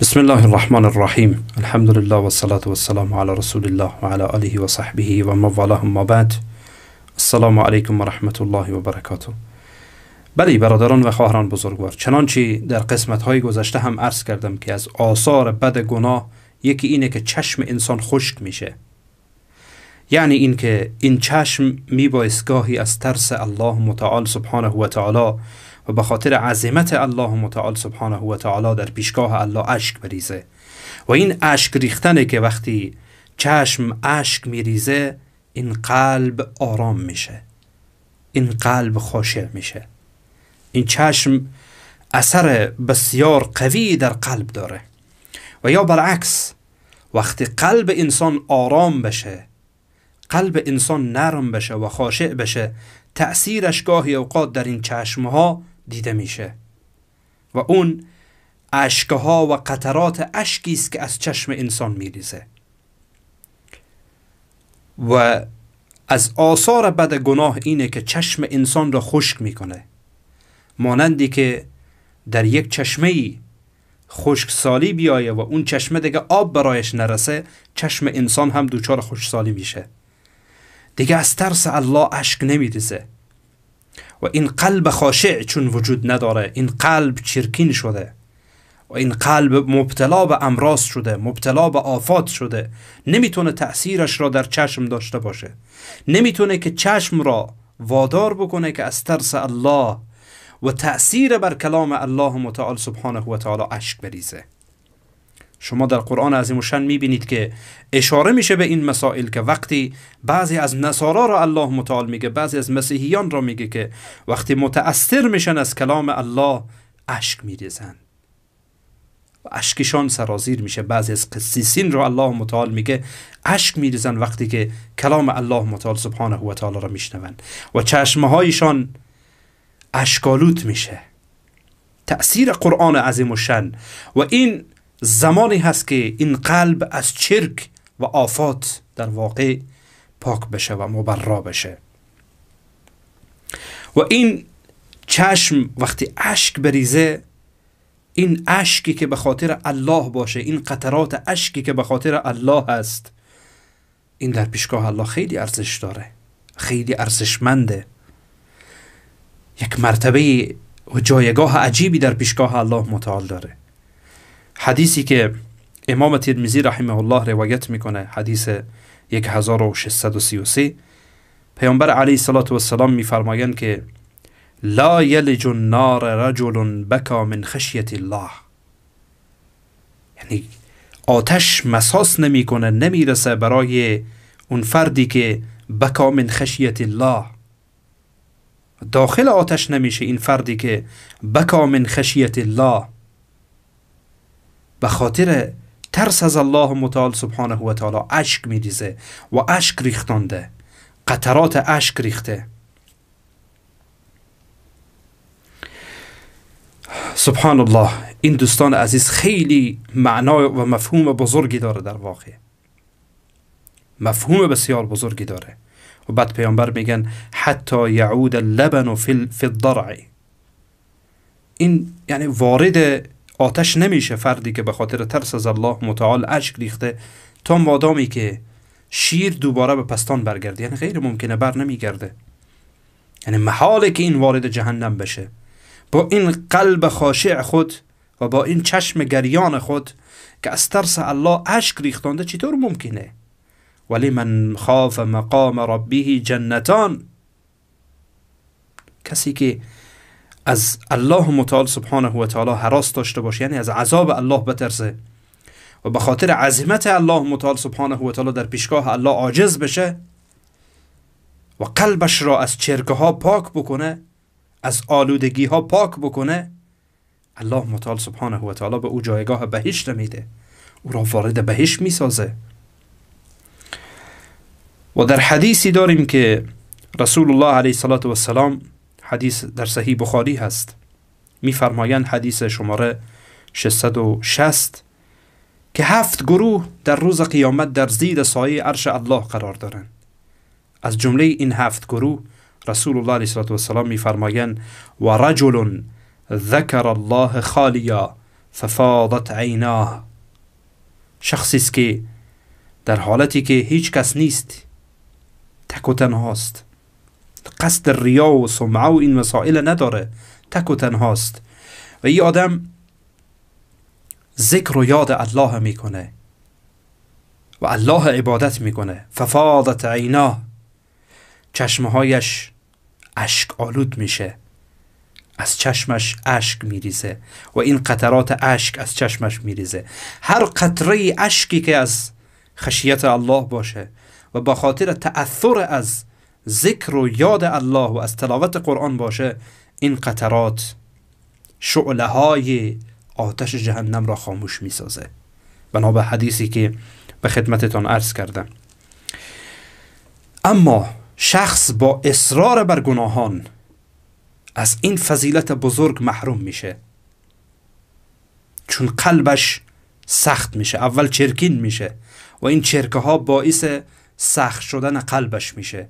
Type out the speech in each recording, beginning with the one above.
بسم الله الرحمن الرحیم الحمد لله و والسلام و علی رسول الله و علی آله و صحبه و ما بعد السلام علیکم و رحمت الله و برکاته بله برادران و خواهران بزرگوار چنانچه در قسمت های گذشته هم عرض کردم که از آثار بد گناه یکی اینه که چشم انسان خشک میشه یعنی اینکه این چشم میبایست گاهی از ترس الله متعال سبحانه و تعالی و به خاطر عظمت الله متعال سبحانه و تعالی در پیشگاه الله اشک بریزه و این اشک ریختنه که وقتی چشم اشک میریزه این قلب آرام میشه این قلب خاشع میشه این چشم اثر بسیار قوی در قلب داره و یا برعکس وقتی قلب انسان آرام بشه قلب انسان نرم بشه و خاشع بشه تأثیرش گاهی اوقات در این چشمها دیده میشه و اون اشکها و قطرات اشکی است که از چشم انسان میریزه و از آثار بد گناه اینه که چشم انسان را خشک میکنه مانندی که در یک چشمه ای سالی بیایه و اون چشمه دیگه آب برایش نرسه چشم انسان هم دوچار سالی میشه دیگه از ترس الله اشک نمیریزه و این قلب خاشع چون وجود نداره این قلب چرکین شده و این قلب مبتلا به امراض شده مبتلا به آفات شده نمیتونه تأثیرش را در چشم داشته باشه نمیتونه که چشم را وادار بکنه که از ترس الله و تأثیر بر کلام الله متعال سبحانه و تعالی اشک بریزه شما در قرآن عظیم و میبینید که اشاره میشه به این مسائل که وقتی بعضی از نصارا را الله متعال میگه بعضی از مسیحیان را میگه که وقتی متأثر میشن از کلام الله اشک میریزن و اشکشان سرازیر میشه بعضی از قسیسین را الله متعال میگه اشک میریزن وقتی که کلام الله متعال سبحانه و تعالی را میشنوند و چشمه هایشان اشکالوت میشه تأثیر قرآن عظیم و شن و این زمانی هست که این قلب از چرک و آفات در واقع پاک بشه و مبرا بشه و این چشم وقتی اشک بریزه این اشکی که به خاطر الله باشه این قطرات اشکی که به خاطر الله هست این در پیشگاه الله خیلی ارزش داره خیلی ارزشمنده یک مرتبه و جایگاه عجیبی در پیشگاه الله متعال داره حدیثی که امام ترمیزی رحمه الله روایت میکنه حدیث 1633 پیامبر علیه صلات و سلام میفرمایند که لا یلج النار رجل بکا من خشیت الله یعنی آتش مساس نمیکنه نمیرسه برای اون فردی که بکا من خشیت الله داخل آتش نمیشه این فردی که بکا من خشیت الله به خاطر ترس از الله متعال سبحانه و تعالی اشک میریزه و اشک ریختانده قطرات اشک ریخته سبحان الله این دوستان عزیز خیلی معنا و مفهوم بزرگی داره در واقع مفهوم بسیار بزرگی داره و بعد پیامبر میگن حتی یعود اللبن فی الضرع این یعنی وارد آتش نمیشه فردی که به خاطر ترس از الله متعال اشک ریخته تا مادامی که شیر دوباره به پستان برگرده یعنی غیر ممکنه بر نمیگرده یعنی محاله که این وارد جهنم بشه با این قلب خاشع خود و با این چشم گریان خود که از ترس الله اشک ریختانده چطور ممکنه ولی من خاف مقام ربیه جنتان کسی که از الله متعال سبحانه و تعالی حراس داشته باشه یعنی از عذاب الله بترسه و به خاطر عظمت الله متعال سبحانه و تعالی در پیشگاه الله عاجز بشه و قلبش را از چرکه ها پاک بکنه از آلودگی ها پاک بکنه الله متعال سبحانه و تعالی به او جایگاه بهشت میده او را وارد بهش میسازه و در حدیثی داریم که رسول الله علیه صلات و السلام حدیث در صحیح بخاری هست میفرمایند حدیث شماره 660 که هفت گروه در روز قیامت در زیر سایه عرش الله قرار دارند از جمله این هفت گروه رسول الله علیه و السلام میفرمایند و رجل ذکر الله خالیا ففاضت عیناه شخصی است که در حالتی که هیچ کس نیست تک و تنهاست قصد ریا و سمعه و این مسائل نداره تک و تنهاست و این آدم ذکر و یاد الله میکنه و الله عبادت میکنه ففاضت عینا چشمهایش اشک آلود میشه از چشمش اشک میریزه و این قطرات اشک از چشمش میریزه هر قطره اشکی که از خشیت الله باشه و با خاطر تأثر از ذکر و یاد الله و از تلاوت قرآن باشه این قطرات شعله های آتش جهنم را خاموش می سازه به حدیثی که به خدمتتان عرض کردم اما شخص با اصرار بر گناهان از این فضیلت بزرگ محروم میشه چون قلبش سخت میشه اول چرکین میشه و این چرکه ها باعث سخت شدن قلبش میشه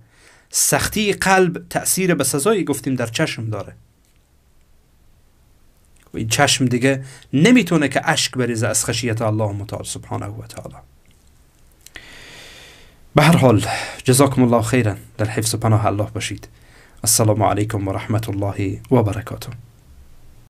سختی قلب تاثیر به سزایی گفتیم در چشم داره و این چشم دیگه نمیتونه که اشک بریزه از خشیت الله متعال سبحانه و تعالی به هر حال جزاکم الله خیرا در حفظ پناه الله باشید السلام علیکم و رحمت الله و برکاته